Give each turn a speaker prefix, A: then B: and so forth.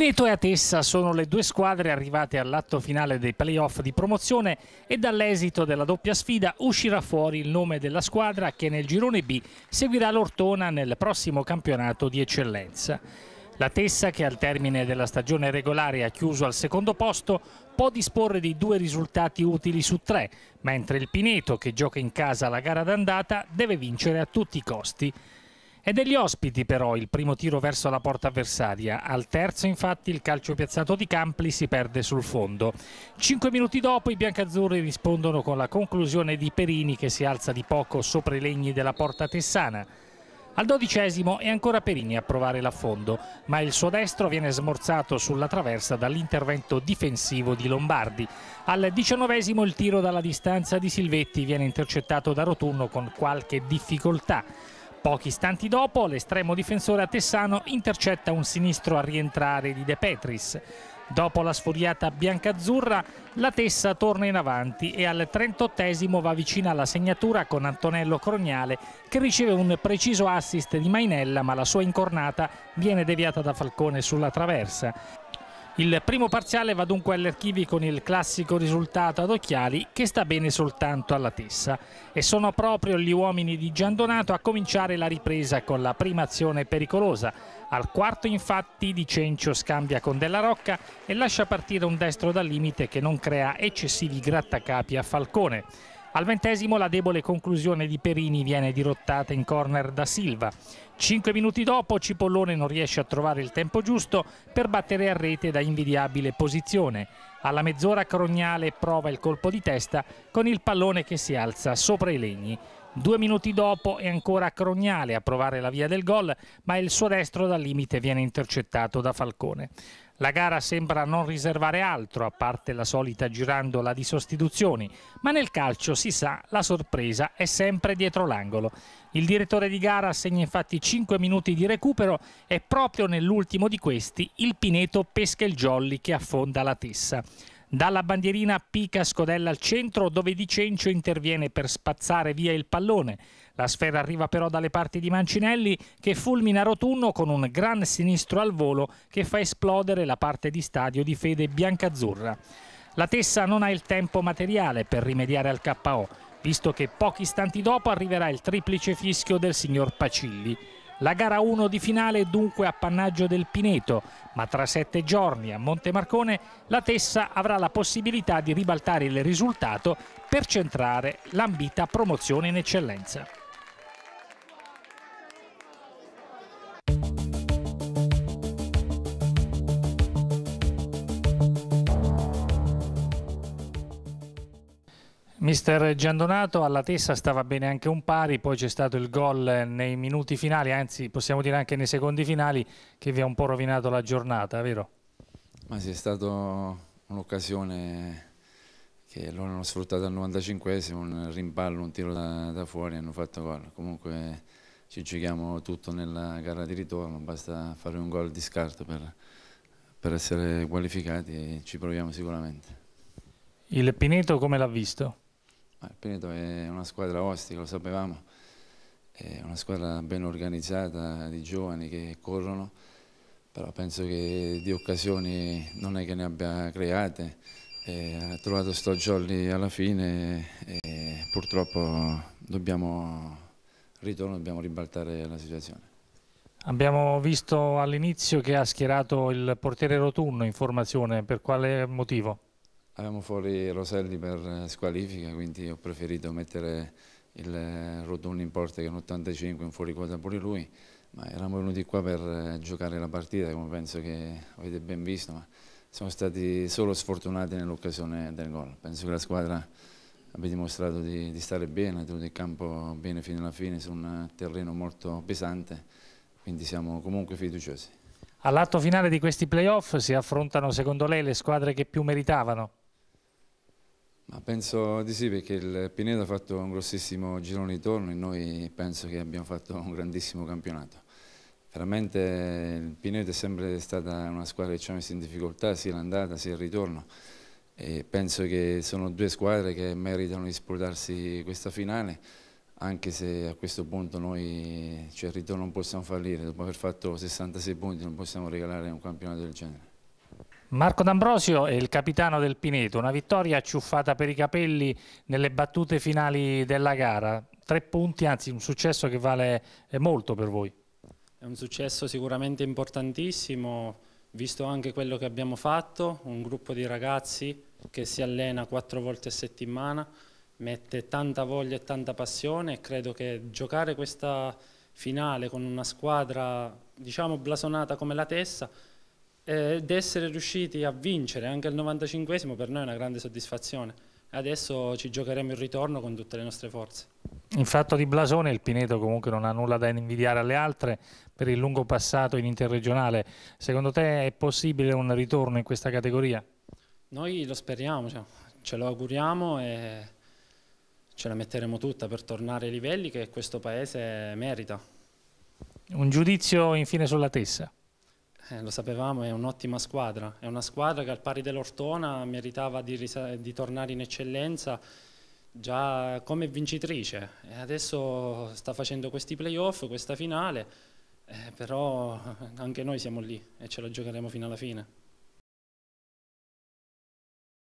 A: Pineto e Atessa sono le due squadre arrivate all'atto finale dei playoff di promozione e dall'esito della doppia sfida uscirà fuori il nome della squadra che nel girone B seguirà l'Ortona nel prossimo campionato di eccellenza. La Tessa, che al termine della stagione regolare ha chiuso al secondo posto, può disporre di due risultati utili su tre, mentre il Pineto, che gioca in casa la gara d'andata, deve vincere a tutti i costi. È degli ospiti però il primo tiro verso la porta avversaria, al terzo infatti il calcio piazzato di Campli si perde sul fondo. Cinque minuti dopo i biancazzurri rispondono con la conclusione di Perini che si alza di poco sopra i legni della porta tessana. Al dodicesimo è ancora Perini a provare l'affondo, ma il suo destro viene smorzato sulla traversa dall'intervento difensivo di Lombardi. Al diciannovesimo il tiro dalla distanza di Silvetti viene intercettato da Rotunno con qualche difficoltà. Pochi istanti dopo l'estremo difensore a Tessano intercetta un sinistro a rientrare di De Petris. Dopo la sfuriata biancazzurra la Tessa torna in avanti e al 38 esimo va vicina alla segnatura con Antonello Crognale che riceve un preciso assist di Mainella ma la sua incornata viene deviata da Falcone sulla traversa. Il primo parziale va dunque agli con il classico risultato ad occhiali che sta bene soltanto alla tessa e sono proprio gli uomini di Giandonato a cominciare la ripresa con la prima azione pericolosa. Al quarto infatti Di Cencio scambia con Della Rocca e lascia partire un destro dal limite che non crea eccessivi grattacapi a Falcone. Al ventesimo la debole conclusione di Perini viene dirottata in corner da Silva. Cinque minuti dopo Cipollone non riesce a trovare il tempo giusto per battere a rete da invidiabile posizione. Alla mezz'ora Crognale prova il colpo di testa con il pallone che si alza sopra i legni. Due minuti dopo è ancora Crognale a provare la via del gol, ma il suo destro dal limite viene intercettato da Falcone. La gara sembra non riservare altro, a parte la solita girandola di sostituzioni, ma nel calcio si sa la sorpresa è sempre dietro l'angolo. Il direttore di gara assegna infatti 5 minuti di recupero e proprio nell'ultimo di questi il Pineto pesca il jolly che affonda la tessa. Dalla bandierina Pica scodella al centro dove Di Cencio interviene per spazzare via il pallone. La sfera arriva però dalle parti di Mancinelli che fulmina Rotunno con un gran sinistro al volo che fa esplodere la parte di stadio di fede biancazzurra. La Tessa non ha il tempo materiale per rimediare al KO, visto che pochi istanti dopo arriverà il triplice fischio del signor Pacilli. La gara 1 di finale è dunque appannaggio del Pineto, ma tra sette giorni a Montemarcone la Tessa avrà la possibilità di ribaltare il risultato per centrare l'ambita promozione in eccellenza. Mister Giandonato, alla Tessa stava bene anche un pari, poi c'è stato il gol nei minuti finali, anzi possiamo dire anche nei secondi finali, che vi ha un po' rovinato la giornata, vero?
B: Ma sì, è stata un'occasione che loro hanno sfruttato al 95esimo, un rimpallo, un tiro da, da fuori, hanno fatto gol. Comunque ci giochiamo tutto nella gara di ritorno, basta fare un gol di scarto per, per essere qualificati e ci proviamo sicuramente.
A: Il Pineto come l'ha visto?
B: Il eh, Pineto è una squadra ostica, lo sapevamo, è una squadra ben organizzata di giovani che corrono, però penso che di occasioni non è che ne abbia create, eh, ha trovato sto jolly alla fine e purtroppo dobbiamo, ritorno, dobbiamo ribaltare la situazione.
A: Abbiamo visto all'inizio che ha schierato il portiere rotunno in formazione, per quale motivo?
B: Avevamo fuori Roselli per eh, squalifica, quindi ho preferito mettere il eh, Rodun in porta che è un 85 in fuori quota pure lui, ma eravamo venuti qua per eh, giocare la partita, come penso che avete ben visto, ma siamo stati solo sfortunati nell'occasione del gol. Penso che la squadra abbia dimostrato di, di stare bene, ha tenuto il campo bene fino alla fine su un terreno molto pesante, quindi siamo comunque fiduciosi.
A: All'atto finale di questi playoff si affrontano secondo lei le squadre che più meritavano?
B: Ma penso di sì perché il Pineto ha fatto un grossissimo girone di torno e noi penso che abbiamo fatto un grandissimo campionato. Veramente il Pineto è sempre stata una squadra che ci ha messo in difficoltà sia l'andata sia il ritorno e penso che sono due squadre che meritano di sputarsi questa finale anche se a questo punto noi cioè, il ritorno non possiamo fallire, dopo aver fatto 66 punti non possiamo regalare un campionato del genere.
A: Marco D'Ambrosio è il capitano del Pineto, una vittoria acciuffata per i capelli nelle battute finali della gara, tre punti, anzi un successo che vale eh, molto per voi.
C: È un successo sicuramente importantissimo, visto anche quello che abbiamo fatto, un gruppo di ragazzi che si allena quattro volte a settimana, mette tanta voglia e tanta passione e credo che giocare questa finale con una squadra diciamo blasonata come la Tessa eh, di riusciti a vincere anche il 95esimo per noi è una grande soddisfazione. Adesso ci giocheremo il ritorno con tutte le nostre forze.
A: In fatto di blasone il Pineto comunque non ha nulla da invidiare alle altre per il lungo passato in interregionale. Secondo te è possibile un ritorno in questa categoria?
C: Noi lo speriamo, cioè, ce lo auguriamo e ce la metteremo tutta per tornare ai livelli che questo paese merita.
A: Un giudizio infine sulla Tessa.
C: Eh, lo sapevamo, è un'ottima squadra, è una squadra che al pari dell'Ortona meritava di, di, tornare in eccellenza già come vincitrice e adesso sta facendo questi playoff, questa finale, eh, però anche noi siamo lì e ce la giocheremo fino alla fine.